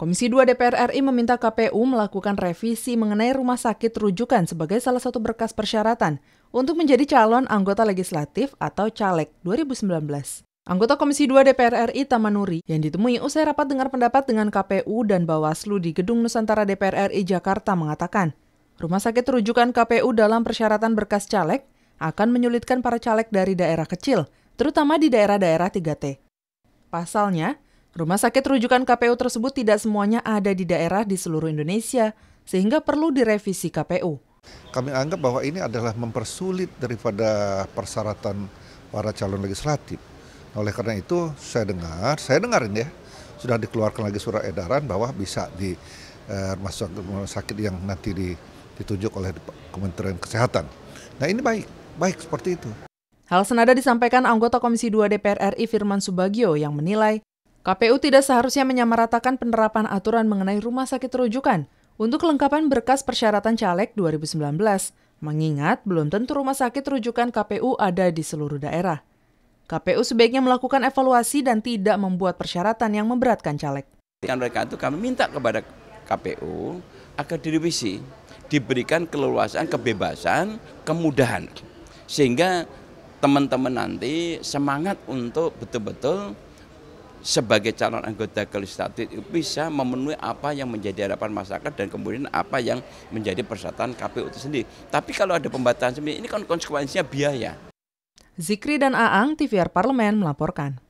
Komisi 2 DPR RI meminta KPU melakukan revisi mengenai rumah sakit rujukan sebagai salah satu berkas persyaratan untuk menjadi calon anggota legislatif atau caleg 2019. Anggota Komisi 2 DPR RI Tamanuri yang ditemui usai rapat dengar pendapat dengan KPU dan Bawaslu di Gedung Nusantara DPR RI Jakarta mengatakan, rumah sakit rujukan KPU dalam persyaratan berkas caleg akan menyulitkan para caleg dari daerah kecil, terutama di daerah-daerah 3T. Pasalnya, Rumah sakit rujukan KPU tersebut tidak semuanya ada di daerah di seluruh Indonesia, sehingga perlu direvisi KPU. Kami anggap bahwa ini adalah mempersulit daripada persyaratan para calon legislatif. Oleh karena itu, saya dengar, saya dengarin ya, sudah dikeluarkan lagi surat edaran bahwa bisa di eh, rumah sakit yang nanti ditunjuk oleh Kementerian Kesehatan. Nah ini baik, baik seperti itu. Hal senada disampaikan anggota Komisi 2 DPR RI Firman Subagio yang menilai KPU tidak seharusnya menyamaratakan penerapan aturan mengenai rumah sakit rujukan untuk kelengkapan berkas persyaratan caleg 2019, mengingat belum tentu rumah sakit rujukan KPU ada di seluruh daerah. KPU sebaiknya melakukan evaluasi dan tidak membuat persyaratan yang memberatkan caleg. Dengan mereka itu kami minta kepada KPU agar direvisi, diberikan keleluasan, kebebasan, kemudahan. Sehingga teman-teman nanti semangat untuk betul-betul sebagai calon anggota legislatif bisa memenuhi apa yang menjadi harapan masyarakat dan kemudian apa yang menjadi persyaratan KPU itu sendiri. Tapi kalau ada pembatasan ini kan konsekuensinya biaya. Zikri dan Aang, TVR Parlemen melaporkan.